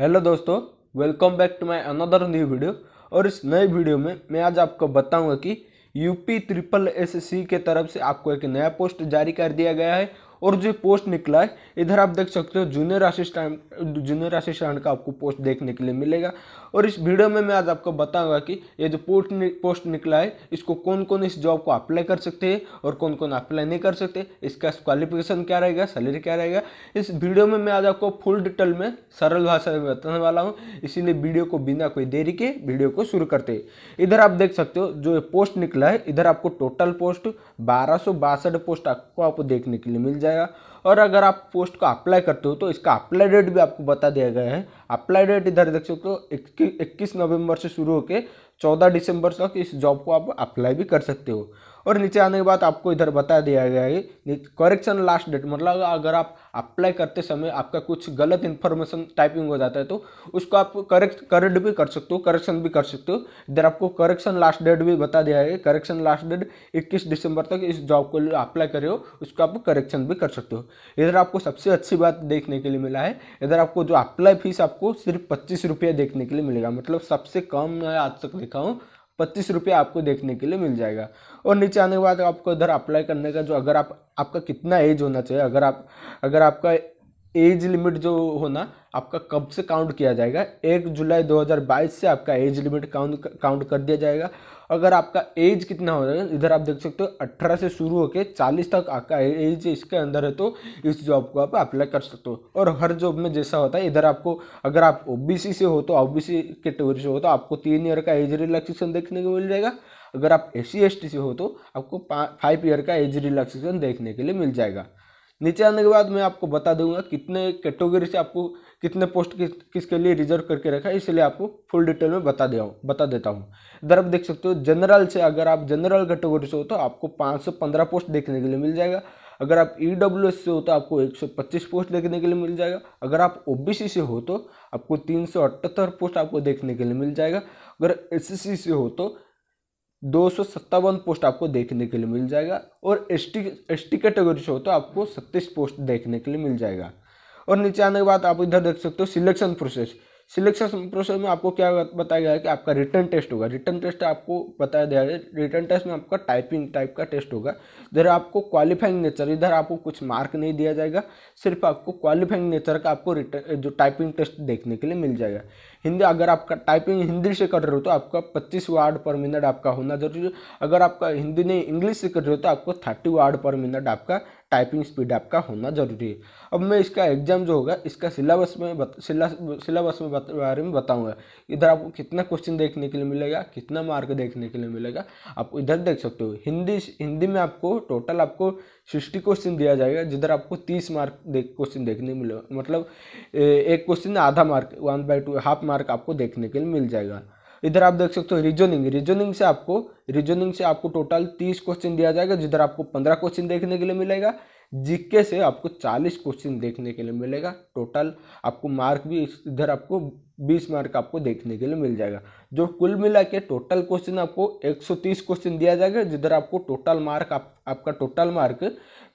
hello दोस्तों welcome back to my another new video और इस नए वीडियो में मैं आज आपको बताऊंगा कि यूपी ट्रिपल एस सी के तरफ से आपको एक नया पोस्ट जारी कर दिया गया है और जो पोस्ट निकला है इधर आप देख सकते हो जूनियर असिस्टेंट जूनियर असिस्टेंट का आपको पोस्ट देखने के लिए मिलेगा और इस वीडियो में मैं आज आपको बताऊंगा कि ये जो पोस्ट पोस्ट निकला है इसको कौन कौन इस जॉब को अप्लाई कर सकते हैं और कौन कौन अप्लाई नहीं कर सकते इसका क्वालिफिकेशन क्या रहेगा सैलरी क्या रहेगा इस वीडियो में मैं आज आपको फुल डिटेल में सरल भाषा में बताने वाला हूँ इसीलिए वीडियो को बिना कोई देरी के वीडियो को शुरू करते हैं इधर आप देख सकते हो जो पोस्ट निकला है इधर आपको टोटल पोस्ट बारह पोस्ट आपको आपको देखने के लिए मिल जाए जाएगा और अगर आप पोस्ट को अप्लाई करते हो तो इसका अप्लाई डेट भी आपको बता दिया गया है अप्लाई डेट इधर देख सकते हो इक्कीस इक्कीस नवंबर से शुरू होकर चौदह दिसंबर तक इस जॉब को आप अप्लाई भी कर सकते हो और नीचे आने के बाद आपको इधर बता दिया गया है करेक्शन लास्ट डेट मतलब अगर आप अप्लाई करते समय आपका कुछ गलत इन्फॉर्मेशन टाइपिंग हो जाता है तो उसको आप करेक्ट करेक्ट भी कर सकते हो करेक्शन भी कर सकते हो इधर आपको करेक्शन लास्ट डेट भी बता दिया है करेक्शन लास्ट डेट इक्कीस दिसंबर तक इस जॉब को अप्लाई करे हो उसको आप करेक्शन भी कर सकते हो इधर आपको सबसे अच्छी बात देखने के लिए मिला है इधर आपको जो अप्लाई फीस आपको सिर्फ पच्चीस रुपया देखने के लिए मिलेगा मतलब सबसे कम मैं आज तक देखा हूँ पच्चीस रुपया आपको देखने के लिए मिल जाएगा और नीचे आने के बाद आपको इधर अप्लाई करने का जो अगर आप आपका कितना एज होना चाहिए अगर आप अगर आपका एज लिमिट जो होना आपका कब से काउंट किया जाएगा एक जुलाई 2022 से आपका एज लिमिट काउंट काउंट कर दिया जाएगा अगर आपका एज कितना हो जाएगा इधर आप देख सकते हो अट्ठारह से शुरू होकर चालीस तक आपका एज इसके अंदर है तो इस जॉब को आप अप्लाई कर सकते हो और हर जॉब में जैसा होता है इधर आपको अगर आप ओ से हो तो सी कैटेगरी से हो तो आपको तीन ईयर का एज रिलैक्सेशन देखने को मिल जाएगा अगर आप एस सी से हो तो आपको फाइव ईयर का एज रिलैक्सेशन देखने के लिए मिल जाएगा नीचे आने के बाद मैं आपको बता दूंगा कितने कैटेगरी से आपको कितने पोस्ट किस किसके लिए रिजर्व करके रखा है इसलिए आपको फुल डिटेल में बता दिया बता देता हूँ इधर आप देख सकते हो जनरल से अगर आप जनरल कैटेगरी से हो तो आपको पाँच पोस्ट देखने के लिए मिल जाएगा अगर आप ई e से हो तो आपको 125 पोस्ट देखने के लिए मिल जाएगा अगर आप ओ से हो तो आपको तीन पोस्ट आपको देखने के लिए मिल जाएगा अगर एस से हो तो दो पोस्ट आपको देखने के लिए मिल जाएगा और S T S T category से हो तो आपको सत्ताईस पोस्ट देखने के लिए मिल जाएगा और नीचे आने के बाद आप इधर देख सकते हो सिलेक्शन प्रोसेस सिलेक्शन प्रोसेस में आपको क्या बताया गया है कि आपका रिटर्न टेस्ट होगा रिटर्न टेस्ट आपको बताया गया है रिटर्न टेस्ट में आपका टाइपिंग टाइप का टेस्ट होगा इधर आपको क्वालिफाइंग नेचर इधर आपको कुछ मार्क नहीं दिया जाएगा सिर्फ आपको क्वालिफाइंग नेचर का आपको रिटर्न जो टाइपिंग टेस्ट देखने के लिए मिल जाएगा हिंदी अगर आपका टाइपिंग हिंदी से कर रहे हो तो आपका पच्चीस वार्ड पर मिनट आपका होना जरूरी है अगर आपका हिंदी नहीं इंग्लिश से कर रहे हो तो आपको थर्टी वार्ड पर मिनट आपका टाइपिंग स्पीड आपका होना जरूरी है अब मैं इसका एग्जाम जो होगा इसका सिलेबस में सिलेबस में बारे में बताऊंगा इधर आपको कितना क्वेश्चन देखने के लिए मिलेगा कितना मार्क देखने के लिए मिलेगा आप इधर देख सकते हो हिंदी हिंदी में आपको टोटल आपको सिक्सटी क्वेश्चन दिया जाएगा जिधर आपको तीस मार्क देख क्वेश्चन देखने मिलेगा मतलब एक क्वेश्चन आधा mark one by two half mark आपको देखने के लिए मिल जाएगा इधर आप देख सकते हो रीजनिंग रीजनिंग से आपको रीजनिंग से आपको टोटल तीस क्वेश्चन दिया जाएगा जिधर आपको पंद्रह क्वेश्चन देखने के लिए मिलेगा जीके से आपको चालीस क्वेश्चन देखने के लिए मिलेगा टोटल आपको मार्क भी इधर आपको बीस मार्क आपको देखने के लिए मिल जाएगा जो कुल मिला के टोटल क्वेश्चन आपको एक सौ तीस क्वेश्चन दिया जाएगा जिधर आपको टोटल मार्क आप, आपका टोटल मार्क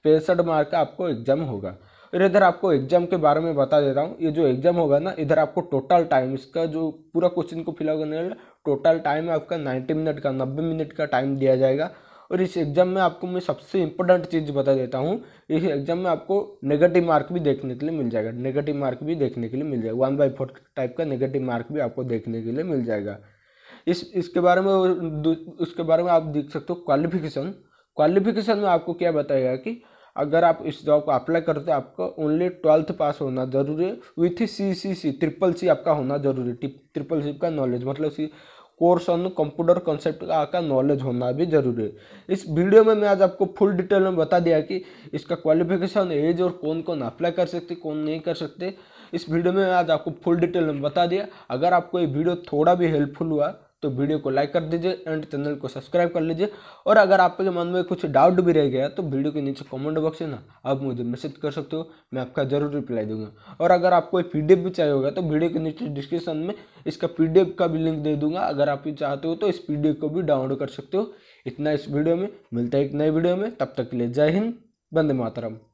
पैंसठ मार्क का आपको एग्जाम होगा फिर इधर आपको एग्जाम के बारे में बता देता हूँ ये जो एग्जाम होगा ना इधर आपको टोटल टाइम इसका जो पूरा क्वेश्चन को फिलअप करने वाला टोटल टाइम आपका नाइन्टी मिनट का नब्बे मिनट का टाइम दिया जाएगा और इस एग्जाम में आपको मैं सबसे इम्पोर्टेंट चीज़ बता देता हूँ इस एग्जाम में आपको नेगेटिव मार्क भी देखने के लिए मिल जाएगा नेगेटिव मार्क भी देखने के लिए मिल जाएगा वन बाई फोर टाइप का नेगेटिव मार्क भी आपको देखने के लिए मिल जाएगा इस इसके बारे में उसके बारे में आप देख सकते हो क्वालिफिकेशन क्वालिफिकेशन में आपको क्या बताएगा कि अगर आप इस जॉब को अप्लाई करते हैं आपको ओनली ट्वेल्थ पास होना जरूरी है with C C C triple C आपका होना जरूरी ट्रिपल सी का नॉलेज मतलब C course on computer concept का नॉलेज होना भी जरूरी है इस वीडियो में मैं आज आपको फुल डिटेल में बता दिया कि इसका क्वालिफिकेशन एज और कौन कौन अप्लाई कर सकते कौन नहीं कर सकते इस वीडियो में आज आपको फुल डिटेल में बता दिया अगर आपको ये वीडियो थोड़ा भी हेल्पफुल हुआ तो वीडियो को लाइक कर दीजिए एंड चैनल को सब्सक्राइब कर लीजिए और अगर आपके मन में कुछ डाउट भी रह गया तो वीडियो के नीचे कमेंट बॉक्स में ना आप मुझे मैसेज कर सकते हो मैं आपका जरूर रिप्लाई दूंगा और अगर आपको पी भी चाहिए होगा तो वीडियो के नीचे डिस्क्रिप्शन में इसका पी का भी लिंक दे दूंगा अगर आप चाहते हो तो इस पी को भी डाउनलोड कर सकते हो इतना इस वीडियो में मिलता है एक नए वीडियो में तब तक के लिए जय हिंद बंदे मातरम